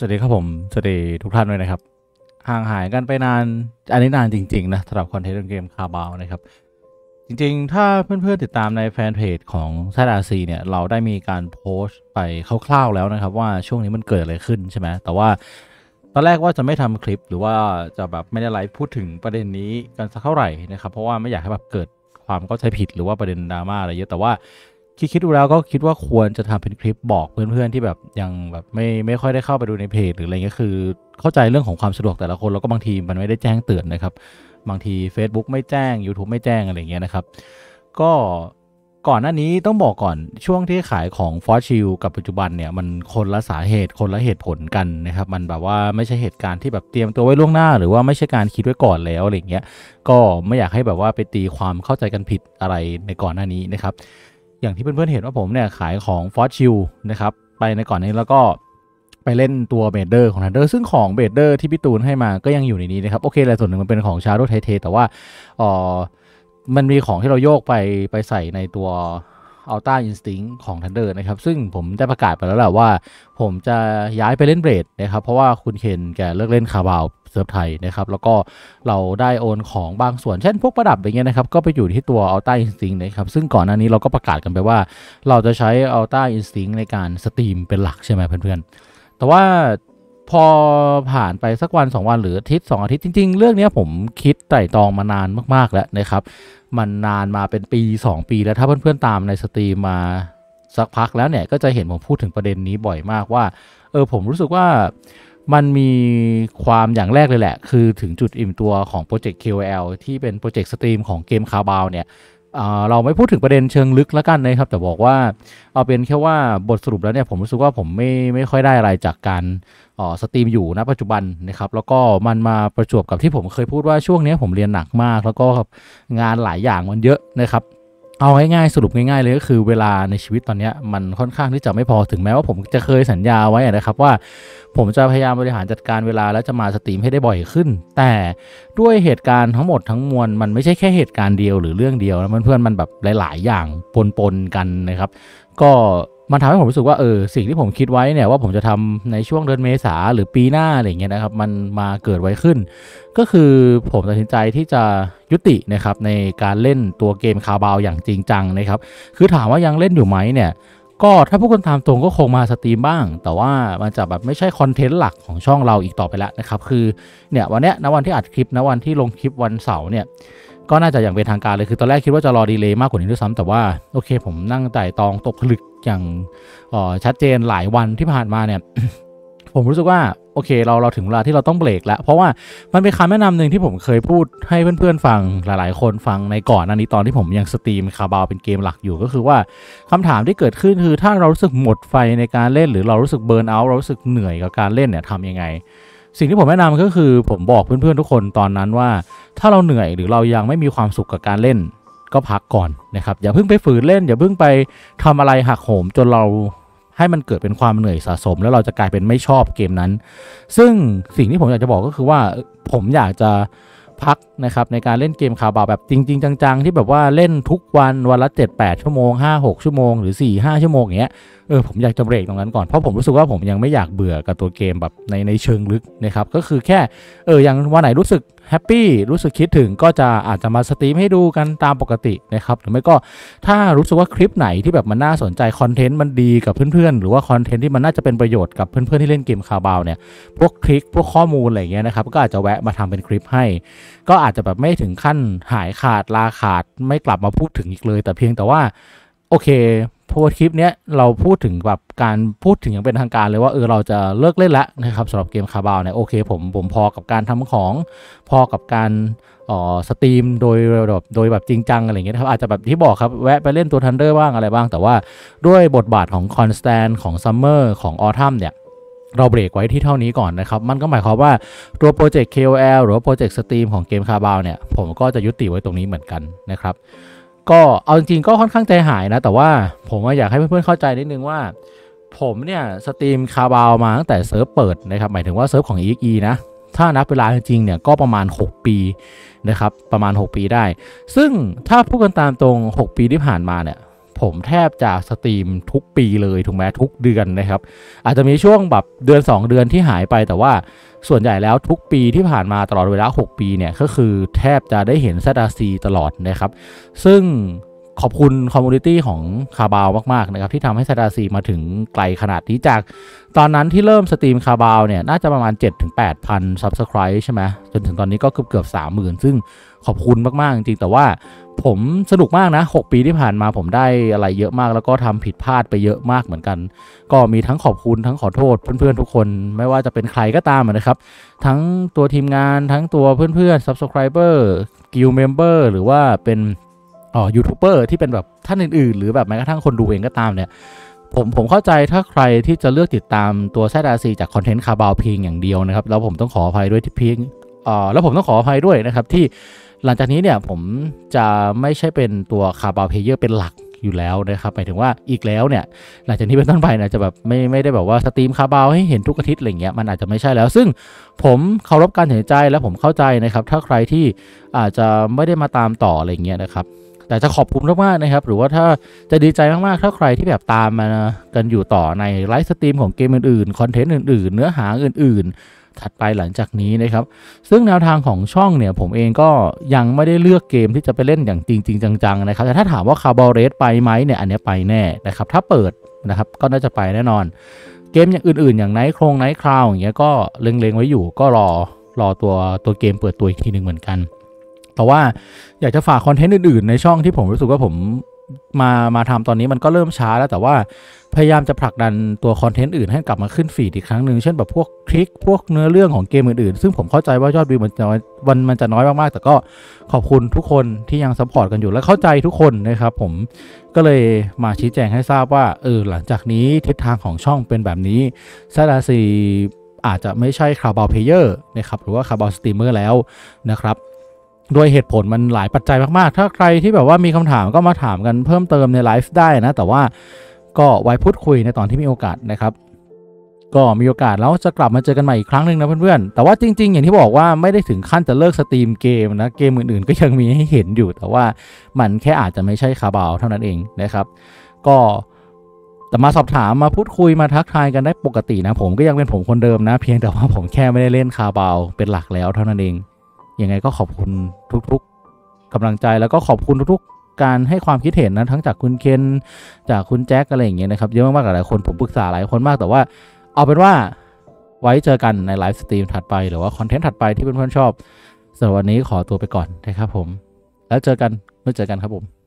สวัสดี ครับผม สวัสดี ทุกท่านด้วยนะครับห่างหายกันไปนานอันนี้นานจริง ๆ นะสำหรับ คอนเทนต์เกมคาบาวนะครับ จริงๆ ถ้าเพื่อนๆติดตามใน แฟนเพจของแซาอาซีเนี่ย เราได้มีการโพสต์ไปคร่าวๆ แล้วนะครับ ว่าช่วงนี้มันเกิด อะไร ขึ้น ใช่ไหมแต่ว่าตอนแรกว่าจะไม่ทำคลิป หรือว่าจะแบบไม่ได้ไลฟ์พูดถึงประเด็นนี้กันสักเท่าไหร่นะครับเพราะว่าไม่อยากให้แบบเกิดความก็ใช้ผิดหรือว่าประเด็นดราม่าอะไรเยอะแต่ว่าคิดคิดดูแล้วก็คิดว่าควรจะทำเป็นคลิปบอก เพื่อนๆที่แบบยังแบบไม่ไม่ค่อยได้เข้าไปดูในเพจหรืออะไรเงี้ยคือ เข้าใจเรื่องของความสะดวกแต่ละคน แล้วก็บางทีมันไม่ได้แจ้งเตือนนะครับ บางที Facebook ไม่แจ้ง YouTube ไม่แจ้งอะไรเงี้ยนะครับ ก็ก่อนหน้านี้ต้องบอกก่อนช่วงที่ขายของฟอสชิลกับปัจจุบันเนี่ยมันคนละสาเหตุคนละเหตุผลกันนะครับ มันแบบว่าไม่ใช่เหตุการณ์ที่แบบเตรียมตัวไว้ล่วงหน้า หรือว่าไม่ใช่การคิดไว้ก่อนแล้วอะไรเงี้ยก็ไม่อยากให้แบบว่าไปตีความเข้าใจกันผิดอะไรในก่อนหน้านี้นะครับอย่างที่เพื่อนๆเห็นว่าผมเนี่ยขายของฟอสชิลนะครับ ไปในก่อนนี้แล้วก็ไปเล่นตัวเบเดอร์ของทันเดอร์ซึ่งของเบเดอร์ที่พี่ตูนให้มาก็ยังอยู่ในนี้นะครับ โอเคหละส่วนหนึ่งมันเป็นของชาร์ไทเทแต่ว่าออมันมีของที่เราโยกไปไปใส่ในตัวอัลต้าอินสติ้งของทันเดอร์นะครับ ซึ่งผมได้ประกาศไปแล้วแหละว่าผมจะย้ายไปเล่นเบรดนะครับ เพราะว่าคุณเคนแกเลิกเล่นคาบาวเซิร์ฟไทยนะครับแล้วก็เราได้โอนของบางส่วนเช่นพวกประดับอย่างเงี้ยนะครับก็ไปอยู่ที่ตัวอัลต้าอินสติ้งนะครับซึ่งก่อนหน้านี้เราก็ประกาศกันไปว่า เราจะใช้อัลต้าอินสติ้งในการสตรีมเป็นหลักใช่ไหมเพื่อนๆแต่ว่าพอผ่านไปสักวัน 2 วัน หรืออาทิตย์2อาทิตย์จริงๆ เรื่องนี้ผมคิดไตร่ตรองมานานมากๆแล้วนะครับมันนานมาเป็นปี 2 ปี แล้วถ้าเพื่อนๆตามในสตรีมมาสักพักแล้วเนี่ยก็จะเห็นผมพูดถึงประเด็นนี้บ่อยมากว่าเออผมรู้สึกว่ามันมีความอย่างแรกเลยแหละ คือถึงจุดอิ่มตัวของโปรเจกต์ KOL ที่เป็นโปรเจกต์สตรีมของเกมคาบาวเนี่ยเราไม่พูดถึงประเด็นเชิงลึกแล้วกันนะครับ แต่บอกว่าเอาเป็นแค่ว่าบทสรุปแล้วเนี่ย ผมรู้สึกว่าผมไม่ไม่ค่อยได้อะไรจากการสตรีมอยู่ณปัจจุบันนะครับ แล้วก็มันมาประจวบกับที่ผมเคยพูดว่าช่วงนี้ผมเรียนหนักมาก แล้วก็งานหลายอย่างมันเยอะนะครับเอาง่ายๆสรุปง่ายๆเลยก็คือเวลาในชีวิตตอนนี้มันค่อนข้างที่จะไม่พอถึงแม้ว่าผมจะเคยสัญญาไว้นะครับว่าผมจะพยายามบริหารจัดการเวลาและจะมาสตรีมให้ได้บ่อยขึ้น แต่ด้วยเหตุการณ์ทั้งหมดทั้งมวลมันไม่ใช่แค่เหตุการณ์เดียวหรือเรื่องเดียวนะเพื่อนๆมันแบบหลาย ๆ อย่างปนๆ กันนะครับ ก็มันทำให้ผมรู้สึกว่าเออสิ่งที่ผมคิดไว้เนี่ยว่าผมจะทำในช่วงเดือนเมษาหรือปีหน้าอะไรเงี้ยนะครับ มันมาเกิดไว้ขึ้น ก็คือผมตัดสินใจที่จะยุตินะครับในการเล่นตัวเกมคาบาวอย่างจริงจังนะครับ คือถามว่ายังเล่นอยู่ไหมเนี่ย ก็ถ้าผู้คนตามตรงก็คงมาสตรีมบ้าง แต่ว่ามันจะแบบไม่ใช่คอนเทนต์หลักของช่องเราอีกต่อไปแล้วนะครับคือเนี่ยวันเนี้ยนะวันที่อัดคลิปนะวันที่ลงคลิปวันเสาร์เนี่ยก็น่าจะอย่างเป็นทางการเลยคือตอนแรกคิดว่าจะรอดีเลย์มากกว่านี้ด้วยซ้ำแต่ว่าโอเค ผมนั่งไต่ตองตกผลึก อย่างชัดเจนหลายวันที่ผ่านมาเนี่ย ผมรู้สึกว่าโอเค เราเราถึงเวลาที่เราต้องเบรกแล้ว เพราะว่ามันเป็นคำแนะนำหนึ่งที่ผมเคยพูดให้เพื่อนๆ ฟังหลายๆ คนฟังในก่อนอันนี้ ตอนที่ผมยังสตรีมคาบาวเป็นเกมหลักอยู่ก็คือว่าคำถามที่เกิดขึ้นคือถ้าเรารู้สึกหมดไฟในการเล่นหรือเรารู้สึกเบิร์นเอาท์เรารู้สึกเหนื่อยกับการเล่นเนี่ยทำยังไงสิ่งที่ผมแนะนำก็คือผมบอกเพื่อนๆทุกคนตอนนั้นว่า ถ้าเราเหนื่อยหรือเรายังไม่มีความสุขกับการเล่นก็พักก่อนนะครับ อย่าเพิ่งไปฝืนเล่น อย่าเพิ่งไปทำอะไรหักโหมจนเราให้มันเกิดเป็นความเหนื่อยสะสม แล้วเราจะกลายเป็นไม่ชอบเกมนั้น ซึ่งสิ่งที่ผมอยากจะบอกก็คือว่าผมอยากจะพักนะครับในการเล่นเกมคาบาแบบจริง ๆ จังๆ ที่แบบว่าเล่นทุกวันวันละ7-8ชั่วโมง5-6ชั่วโมงหรือ 4-5 ชั่วโมงอย่างเงี้ยเออผมอยากจะเบรกตรงนั้นก่อนเพราะผมรู้สึกว่าผมยังไม่อยากเบื่อกับตัวเกมแบบในในเชิงลึกนะครับก็คือแค่เอออย่างวันไหนรู้สึกแฮปปี้รู้สึกคิดถึงก็จะอาจจะมาสตรีมให้ดูกันตามปกตินะครับ หรือไม่ก็ถ้ารู้สึกว่าคลิปไหนที่แบบมันน่าสนใจ คอนเทนต์มันดีกับเพื่อนๆ หรือว่าคอนเทนต์ที่มันน่าจะเป็นประโยชน์กับเพื่อนๆที่เล่นเกมคาบาวเนี่ยพวกคลิกพวกข้อมูลอะไรเงี้ยนะครับก็อาจจะแวะมาทำเป็นคลิปให้ ก็อาจจะแบบไม่ถึงขั้นหายขาดลาขาดไม่กลับมาพูดถึงอีกเลย แต่เพียงแต่ว่าโอเคพอคลิปเนี้ยเราพูดถึงแบบการพูดถึงอย่างเป็นทางการเลยว่าเออเราจะเลิกเล่นละนะครับสำหรับเกมคาบาวเนี่ยโอเคผมผมพอกับการทำของพอกับการอ๋อสตรีมโดยแบบโดยแบบจริงจังอะไรเงี้ยครับ อาจจะแบบที่บอกครับแวะไปเล่นตัวทันเดอร์บ้างอะไรบ้างแต่ว่าด้วยบทบาทของคอนสแตนของซัมเมอร์ของออทัมเนี่ย เราเบรกไว้ที่เท่านี้ก่อนนะครับมันก็หมายความว่า ตัวโปรเจกต์ KOL หรือว่าโปรเจกต์สตรีมของเกมคาบาวเนี่ยผมก็จะยุติไว้ตรงนี้เหมือนกันนะครับก็เอาจริงๆ ก็ค่อนข้างใจหายนะแต่ว่าผมอยากให้เพื่อนๆเข้าใจนิดนึงว่า ผมเนี่ยสตรีมคาบาวมาตั้งแต่เซิร์ฟเปิดนะครับ หมายถึงว่าเซิร์ฟของ EXE นะ ถ้านับเวลาจริงๆเนี่ยก็ประมาณ 6 ปีนะครับประมาณ 6 ปีได้ ซึ่งถ้าพูดกันตามตรง 6 ปีที่ผ่านมาเนี่ยผมแทบจะสตรีมทุกปีเลยถูกไหมทุกเดือนนะครับ อาจจะมีช่วงแบบเดือน 2 เดือนที่หายไปแต่ว่าส่วนใหญ่แล้วทุกปีที่ผ่านมาตลอดเวลา 6 ปีเนี่ย ก็คือแทบจะได้เห็นซาซีตลอดนะครับ ซึ่งขอบคุณคอมมูนิตี้ของคาบาวมาก ๆ นะครับ ที่ทำให้ซาดาซีมาถึงไกลขนาดนี้ จากตอนนั้นที่เริ่มสตรีมคาบาวเนี่ย น่าจะประมาณ 7-8,000ซับสไครต์ใช่ไหมจนถึงตอนนี้ก็เกือบเกือบ 30,000ซึ่งขอบคุณมากๆจริงๆ แต่ว่าผมสนุกมากนะ 6 ปีที่ผ่านมาผมได้อะไรเยอะมากแล้วก็ทำผิดพลาดไปเยอะมากเหมือนกัน ก็มีทั้งขอบคุณทั้งขอโทษ เพื่อนๆทุกคน ไม่ว่าจะเป็นใครก็ตามนะครับ ทั้งตัวทีมงานทั้งตัวเพื่อนๆ subscriber guild member หรือว่าเป็นอ๋อยูทูบเบอร์ที่เป็นแบบท่านอื่นๆ หรือแบบแม้กระทั่งคนดูเองก็ตามเนี่ย ผมผมเข้าใจถ้าใครที่จะเลือกติดตามตัวแซดาซีจากคอนเทนต์คาบาวเพียงอย่างเดียวนะครับ แล้วผมต้องขออภัยด้วยที่เพียงอ่อแล้วผมต้องขออภัยด้วยนะครับที่หลังจากนี้เนี่ยผมจะไม่ใช่เป็นตัวคาร์บาเพเยอร์เป็นหลักอยู่แล้วนะครับหมายถึงว่าอีกแล้วเนี่ย หลังจากนี้เป็นต้นไปนะจะแบบไม่ไม่ได้แบบว่าสตรีมคาบาวให้เห็นทุกอาทิตย์อะไรเงี้ยมันอาจจะไม่ใช่แล้ว ซึ่งผมเคารพการตัดนใจและผมเข้าใจนะครับถ้าใครที่อาจจะไม่ได้มาตามต่ออะไรเงี้ยนะครับแต่จะขอบคุณมากๆนะครับหรือว่าถ้าจะดีใจมากๆ ถ้าใครที่แบบตามมากันอยู่ต่อในไลฟ์สตรีมของเกมอื่นๆคอนเทนต์อื่นๆ เนื้อหาอื่น ๆถัดไปหลังจากนี้นะครับซึ่งแนวทางของช่องเนี่ยผมเองก็ยังไม่ได้เลือกเกมที่จะไปเล่นอย่างจริง จริงจังๆนะครับแต่ถ้าถามว่าคาร์บอเรสไปไหมเนี่ยอันนี้ไปแน่นะครับถ้าเปิดนะครับก็น่าจะไปแน่นอน เกมอย่างอื่นๆอย่างไนท์โครงไนท์คราวอย่างเงี้ยก็เล็งๆไว้อยู่ก็รอรอตัวตัวเกมเปิดตัวอีกทีหนึ่งเหมือนกันแต่ว่าอยากจะฝากคอนเทนต์อื่นๆในช่องที่ผมรู้สึกว่าผมมา มาทำตอนนี้มันก็เริ่มช้าแล้ว แต่ว่าพยายาม จะผลักดันตัว คอนเทนต์ อื่น ให้กลับมาขึ้นฟีดอีกครั้งหนึ่งเช่นแบบพวกคลิกพวกเนื้อ เรื่องของเกมอื่นๆ ซึ่งผมเข้าใจว่ายอดวิวมันจะนวัน มันจะน้อยมากๆแต่ก็ขอบคุณทุกคนที่ยังซัพพอร์ตกันอยู่และเข้าใจทุกคนนะครับ ผมก็เลยมาชี้แจงให้ทราบว่าเออหลังจากนี้ทิศทางของช่องเป็นแบบนี้ซาดาซีอาจจะไม่ใช่คาร์บาลเพเยอร์นะครับหรือว่าคาร์บาลสตรีมเมอร์แล้วนะครับด้วยเหตุผลมันหลายปัจจัยมากๆ ถ้าใครที่แบบว่ามีคำถามก็มาถามกันเพิ่มเติมในไลฟ์ได้นะ แต่ว่าก็ไว้พูดคุยในตอนที่มีโอกาสนะครับ ก็มีโอกาสแล้วจะกลับมาเจอกันใหม่อีกครั้งหนึ่งนะเพื่อนๆ แต่ว่าจริงๆ อย่างที่บอกว่าไม่ได้ถึงขั้นจะเลิกสตรีมเกมนะ เกมอื่นๆก็ยังมีให้เห็นอยู่ แต่ว่ามันแค่อาจจะไม่ใช่คาบาวเท่านั้นเองนะครับ ก็แต่มาสอบถามมาพูดคุยมาทักทายกันได้ปกตินะผมก็ยังเป็นผมคนเดิมนะ เพียงแต่ว่าผมแค่ไม่ได้เล่นคาบาวเป็นหลักแล้วเท่านั้นเองยังไงก็ขอบคุณทุกๆ กำลังใจแล้วก็ขอบคุณทุกๆ การให้ความคิดเห็นนะ ทั้งจากคุณเคนจากคุณแจ็คอะไรอย่างเงี้ยนะครับ เยอะมากๆหลายคนผมปรึกษาหลายคนมากแต่ว่า เอาเป็นว่าไว้เจอกันในไลฟ์สตรีมถัดไปหรือว่าคอนเทนต์ถัดไปที่เพื่อนๆชอบสำหรับวันนี้ขอตัวไปก่อนนะครับผมแล้วเจอกันเมื่อเจอกันครับผม